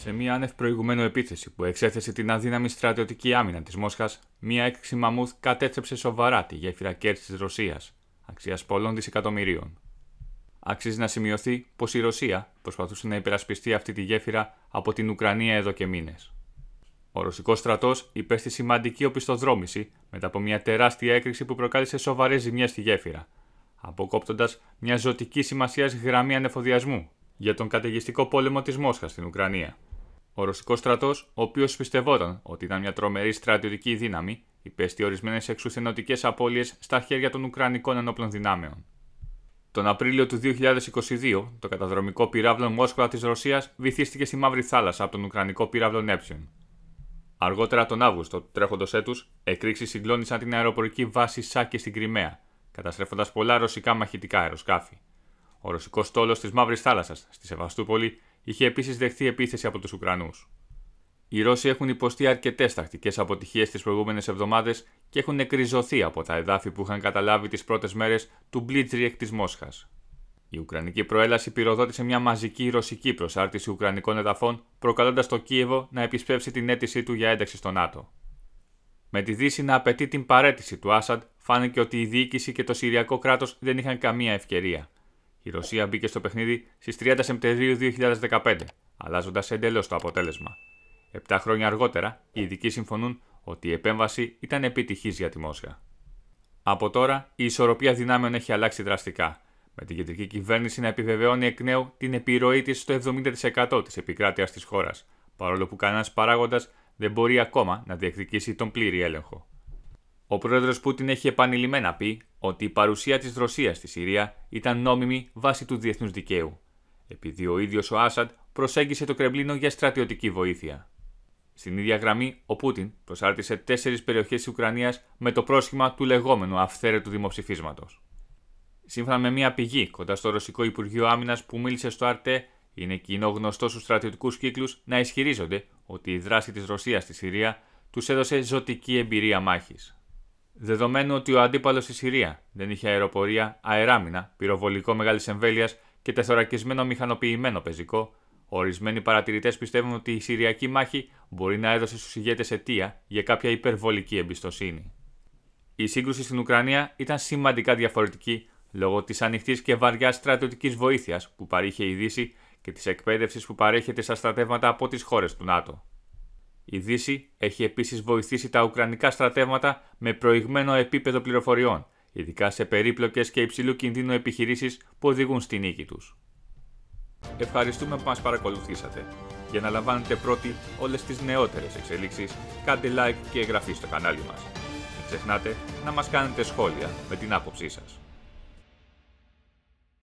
σε μια άνευ προηγουμένου επίθεση που εξέθεσε την αδύναμη στρατιωτική άμυνα της Μόσχας, μια έκρηξη μαμούθ κατέτρεψε σοβαρά τη γέφυρα Κέρτ της Ρωσίας, αξίας πολλών δισεκατομμυρίων. Αξίζει να σημειωθεί πως η Ρωσία προσπαθούσε να υπερασπιστεί αυτή τη γέφυρα από την Ουκρανία εδώ και μήνες. Ο ρωσικός στρατός υπέστη σημαντική οπισθοδρόμηση μετά από μια τεράστια έκρηξη που προκάλεσε σοβαρές ζημιές στη γέφυρα, αποκόπτοντας μια ζωτική σημασία γραμμή ανεφοδιασμού για τον καταιγιστικό πόλεμο της Μόσχας στην Ουκρανία. Ο Ρωσικός στρατός, ο οποίος πιστευόταν ότι ήταν μια τρομερή στρατιωτική δύναμη, υπέστη ορισμένες εξουθενωτικές απώλειες στα χέρια των Ουκρανικών ενόπλων δυνάμεων. Τον Απρίλιο του 2022, το καταδρομικό πυράβλο Μόσχολα της Ρωσίας βυθίστηκε στη Μαύρη Θάλασσα από τον Ουκρανικό πυράβλο Νέψιον. Αργότερα τον Αύγουστο του τρέχοντος έτους, εκρήξεις συγκλώνησαν την αεροπορική βάση Σάκη στην Κρυμαία, καταστρέφοντας πολλά ρωσικά μαχητικά αεροσκάφη. Ο ρωσικός στόλος της Μαύρης Θάλασσας στη Σεβαστούπολη είχε επίσης δεχθεί επίθεση από τους Ουκρανούς. Οι Ρώσοι έχουν υποστεί αρκετές τακτικές αποτυχίες τις προηγούμενες εβδομάδες και έχουν εκριζωθεί από τα εδάφη που είχαν καταλάβει τις πρώτες μέρες του μπλίτζριεκ της Μόσχας. Η Ουκρανική προέλαση πυροδότησε μια μαζική ρωσική προσάρτηση Ουκρανικών εδαφών, προκαλώντας το Κίεβο να επισπεύσει την αίτησή του για ένταξη στο ΝΑΤΟ. Με τη Δύση να απαιτεί την παρέτηση του Άσαντ, φάνηκε ότι η διοίκηση και το Συριακό κράτος δεν είχαν καμία ευκαιρία η Ρωσία μπήκε στο παιχνίδι στις 30 Σεπτεμβρίου 2015, αλλάζοντας εντελώς το αποτέλεσμα. Επτά χρόνια αργότερα, οι ειδικοί συμφωνούν ότι η επέμβαση ήταν επιτυχής για τη Μόσχα. Από τώρα, η ισορροπία δυνάμεων έχει αλλάξει δραστικά, με την κεντρική κυβέρνηση να επιβεβαιώνει εκ νέου την επιρροή της στο 70% της επικράτειας της χώρας, παρόλο που κανένας παράγοντας δεν μπορεί ακόμα να διεκδικήσει τον πλήρη έλεγχο. Ο πρόεδρος Πούτιν έχει επανειλημμένα πει ότι η παρουσία της Ρωσίας στη Συρία ήταν νόμιμη βάσει του διεθνούς δικαίου, επειδή ο ίδιος ο Άσαντ προσέγγισε το Κρεμλίνο για στρατιωτική βοήθεια. Στην ίδια γραμμή, ο Πούτιν προσάρτησε τέσσερις περιοχές της Ουκρανίας με το πρόσχημα του λεγόμενου αυθαίρετου δημοψηφίσματος. Σύμφωνα με μια πηγή κοντά στο Ρωσικό Υπουργείο Άμυνας που μίλησε στο ΑΡΤΕ, είναι κοινό γνωστό στους στρατιωτικούς κύκλους να ισχυρίζονται ότι η δράση της Ρωσίας στη Συρία τους έδωσε ζωτική εμπειρία μάχης. Δεδομένου ότι ο αντίπαλος στη Συρία δεν είχε αεροπορία, αεράμινα, πυροβολικό μεγάλης εμβέλειας και τεθωρακισμένο μηχανοποιημένο πεζικό, ορισμένοι παρατηρητές πιστεύουν ότι η Συριακή μάχη μπορεί να έδωσε στους ηγέτες αιτία για κάποια υπερβολική εμπιστοσύνη. Η σύγκρουση στην Ουκρανία ήταν σημαντικά διαφορετική λόγω της ανοιχτής και βαριάς στρατιωτικής βοήθειας που παρήχε η Δύση και της εκπαίδευσης που παρέχεται στα στρατεύματα από τις χώρες του ΝΑΤΟ. Η Δύση έχει επίσης βοηθήσει τα Ουκρανικά στρατεύματα με προηγμένο επίπεδο πληροφοριών, ειδικά σε περίπλοκες και υψηλού κινδύνου επιχειρήσεις που οδηγούν στη νίκη τους. Ευχαριστούμε που μας παρακολουθήσατε. Για να λαμβάνετε πρώτοι όλες τις νεότερες εξελίξεις, κάντε like και εγγραφή στο κανάλι μας. Μην ξεχνάτε να μας κάνετε σχόλια με την άποψή σας.